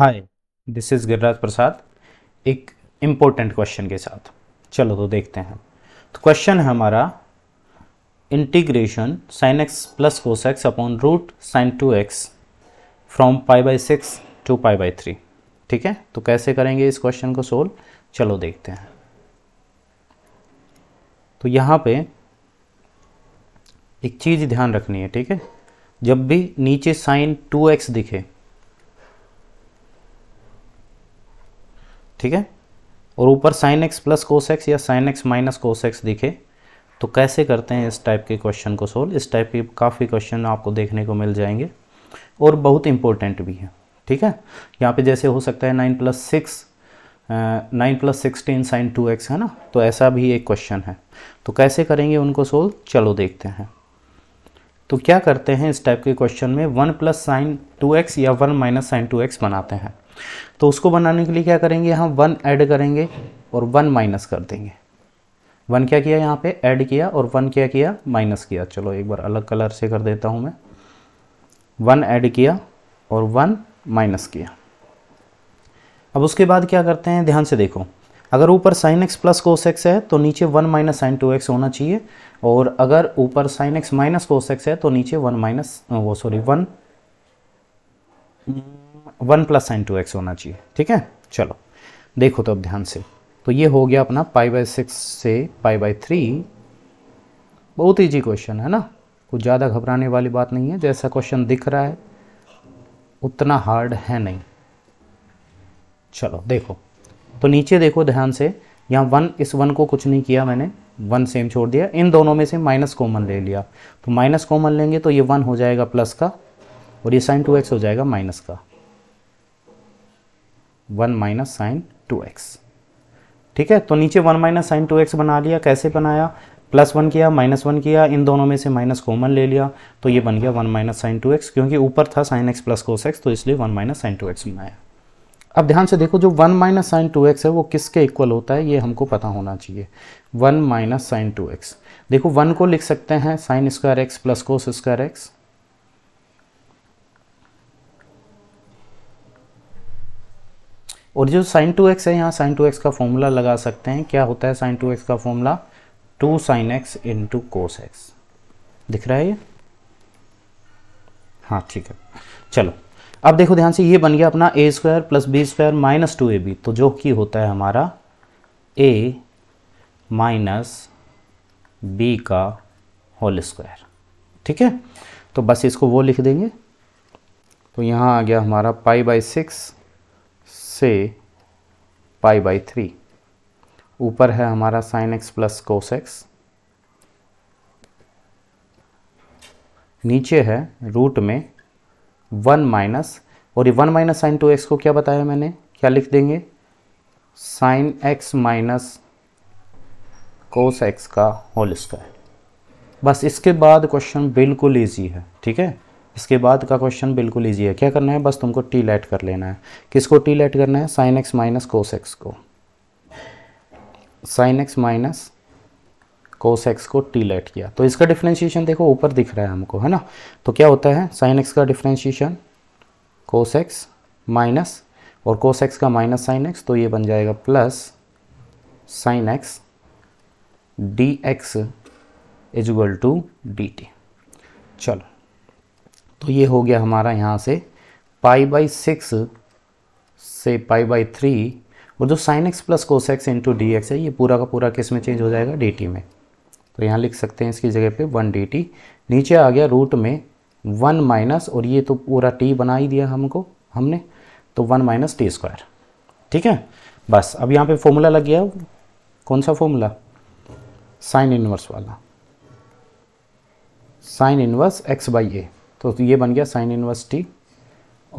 hi this is Giriraj Prasad एक important question के साथ चलो तो देखते हैं तो क्वेश्चन है हमारा integration sin x plus cos x upon root sin two x from pi by six to pi by three ठीक है तो कैसे करेंगे इस क्वेश्चन को सोल्व चलो देखते हैं तो यहाँ पे एक चीज़ ध्यान रखनी है ठीक है जब भी नीचे साइन टू एक्स दिखे ठीक है और ऊपर sin x plus cos x या sin x minus cos x दिखे तो कैसे करते हैं इस टाइप के क्वेश्चन को सोल्व इस टाइप के काफ़ी क्वेश्चन आपको देखने को मिल जाएंगे और बहुत इंपॉर्टेंट भी है ठीक है यहाँ पे जैसे हो सकता है nine plus six nine plus sixteen sin two x है ना तो ऐसा भी एक क्वेश्चन है तो कैसे करेंगे उनको सोल्व चलो देखते हैं तो क्या करते हैं इस टाइप के क्वेश्चन में one plus sin two x या one minus sin two x बनाते हैं तो उसको बनाने के लिए क्या करेंगे हम वन ऐड करेंगे और वन माइनस कर देंगे वन क्या किया यहाँ पे ऐड किया और वन क्या किया माइनस किया चलो एक बार अलग कलर से कर देता हूँ मैं वन ऐड किया और वन माइनस किया अब उसके बाद क्या करते हैं ध्यान से देखो अगर ऊपर sin x plus cos x है तो नीचे one minus sin two x होना चाहिए और अगर ऊपर sin x minus cos x है तो नीचे वन माइनस वो sorry one one plus sin two x होना चाहिए ठीक है चलो देखो तो अब ध्यान से तो ये हो गया अपना पाई बाई सिक्स से पाई बाई थ्री बहुत ईजी क्वेश्चन है ना कुछ ज़्यादा घबराने वाली बात नहीं है जैसा क्वेश्चन दिख रहा है उतना हार्ड है नहीं चलो देखो तो नीचे देखो ध्यान से यहाँ वन इस वन को कुछ नहीं किया मैंने वन सेम छोड़ दिया इन दोनों में से माइनस कॉमन ले लिया तो माइनस कॉमन लेंगे तो ये वन हो जाएगा प्लस का और ये साइन टू एक्स हो जाएगा माइनस का one minus sin two x ठीक है तो नीचे one minus sin two x बना लिया कैसे बनाया प्लस वन किया माइनस वन किया इन दोनों में से माइनस कॉमन ले लिया तो ये बन गया one minus sin two x क्योंकि ऊपर था sin x plus cos x तो इसलिए one minus sin two x बनाया अब ध्यान से देखो जो one minus sin two x है वो किसके इक्वल होता है ये हमको पता होना चाहिए one minus sin two x देखो वन को लिख सकते हैं sin square x plus cos square x और जो साइन टू एक्स है यहाँ साइन टू एक्स का फॉर्मूला लगा सकते हैं क्या होता है साइन टू एक्स का formula two sin x into cos x दिख रहा है ये हाँ ठीक है चलो अब देखो ध्यान से ये बन गया अपना A square plus B square minus two A B तो जो कि होता है हमारा ए माइनस बी का होल स्क्वायर ठीक है तो बस इसको वो लिख देंगे तो यहाँ आ गया हमारा पाई बाई सिक्स से पाई बाई थ्री ऊपर है हमारा sin x plus cos x नीचे है रूट में वन माइनस और ये one minus sin two x को क्या बताया मैंने क्या लिख देंगे sin x minus cos x का होल स्क्वायर बस इसके बाद क्वेश्चन बिल्कुल ईजी है ठीक है इसके बाद का क्वेश्चन बिल्कुल ईजी है क्या करना है बस तुमको टी लेट कर लेना है किसको टी लेट करना है sin x minus cos x को sin x minus cos x को टी लेट किया तो इसका डिफ्रेंशिएशन देखो ऊपर दिख रहा है हमको है ना तो क्या होता है साइन एक्स का डिफ्रेंशिएशन कोस एक्स माइनस और कोस एक्स का माइनस साइन एक्स तो ये बन जाएगा plus sin x D x is equal to D T चलो तो ये हो गया हमारा यहाँ से पाई बाई सिक्स से पाई बाई थ्री और जो sin x plus cos x into D x है ये पूरा का पूरा किस में चेंज हो जाएगा डी टी में तो यहाँ लिख सकते हैं इसकी जगह पे वन डी टी नीचे आ गया रूट में वन माइनस और ये तो पूरा टी बना ही दिया हमको हमने तो वन माइनस टी स्क्वायर ठीक है बस अब यहाँ पे फॉर्मूला लग गया कौन सा फॉर्मूला साइन इनवर्स वाला sin inverse x by A तो ये बन गया साइन इनवर्स टी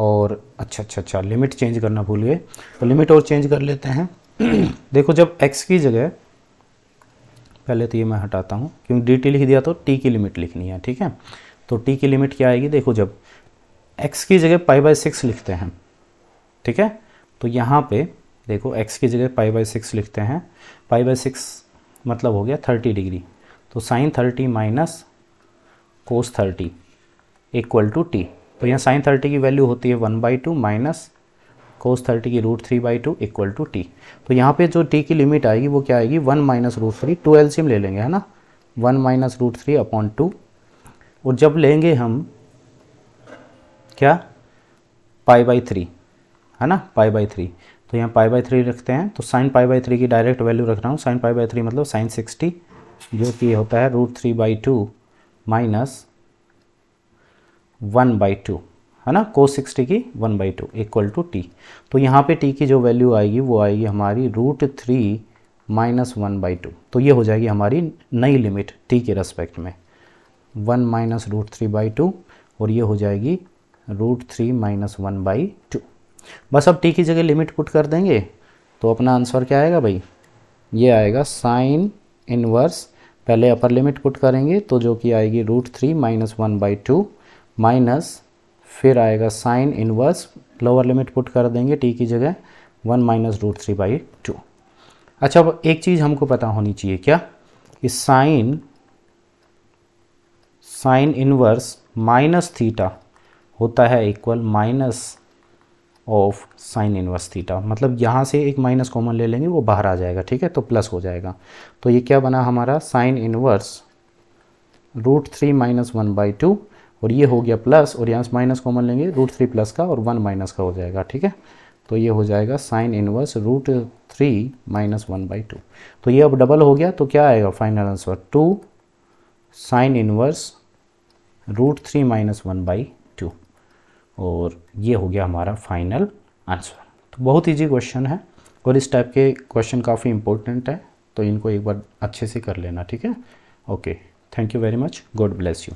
और अच्छा अच्छा अच्छा लिमिट चेंज करना भूल गए तो लिमिट और चेंज कर लेते हैं देखो जब एक्स की जगह पहले तो ये मैं हटाता हूँ क्योंकि डी टी लिख दिया तो टी की लिमिट लिखनी है ठीक है तो टी की लिमिट क्या आएगी देखो जब एक्स की जगह पाई बाई सिक्स लिखते हैं ठीक है तो यहाँ पे देखो x की जगह पाई बाई सिक्स लिखते हैं पाई बाई सिक्स मतलब हो गया थर्टी डिग्री तो sin thirty minus cos thirty equal to T तो यहाँ साइन थर्टी की वैल्यू होती है one by two minus cos thirty की root three by two equal to T तो यहाँ पे जो टी की लिमिट आएगी वो क्या आएगी one minus root three two में ले लेंगे है ना one minus root three upon two और जब लेंगे हम क्या पाई बाई थ्री है ना पाई बाई थ्री तो यहाँ पाई बाई थ्री रखते हैं तो साइन पाई बाई थ्री की डायरेक्ट वैल्यू रख रहा हूँ साइन पाई बाई थ्री मतलब साइन सिक्सटी जो कि होता है root three by two minus one by two है ना को सिक्सटी की one by two equal to T तो यहाँ पे टी की जो वैल्यू आएगी वो आएगी हमारी root three minus one by two तो ये हो जाएगी हमारी नई लिमिट टी के रेस्पेक्ट में one minus root three by two और ये हो जाएगी root three minus one by two बस अब टी की जगह लिमिट पुट कर देंगे तो अपना आंसर क्या आएगा भाई ये आएगा साइन इनवर्स पहले अपर लिमिट पुट करेंगे तो जो कि आएगी root three minus one by two minus फिर आएगा sine inverse lower limit put कर देंगे टी की जगह one minus root three by two अच्छा अब एक चीज़ हमको पता होनी चाहिए क्या कि sine sine inverse minus theta होता है equal minus of sine inverse theta मतलब यहाँ से एक माइनस कॉमन ले लेंगे वो बाहर आ जाएगा ठीक है तो प्लस हो जाएगा तो ये क्या बना हमारा sine inverse root three minus one by two और ये हो गया प्लस और यहाँ से माइनस कॉमन लेंगे रूट थ्री प्लस का और वन माइनस का हो जाएगा ठीक है तो ये हो जाएगा sine inverse root three minus one by two तो ये अब डबल हो गया तो क्या आएगा final answer two sine inverse root three minus one by two और ये हो गया हमारा फाइनल आंसर तो बहुत ईजी क्वेश्चन है और इस टाइप के क्वेश्चन काफ़ी इंपॉर्टेंट है तो इनको एक बार अच्छे से कर लेना ठीक है okay thank you very much God bless you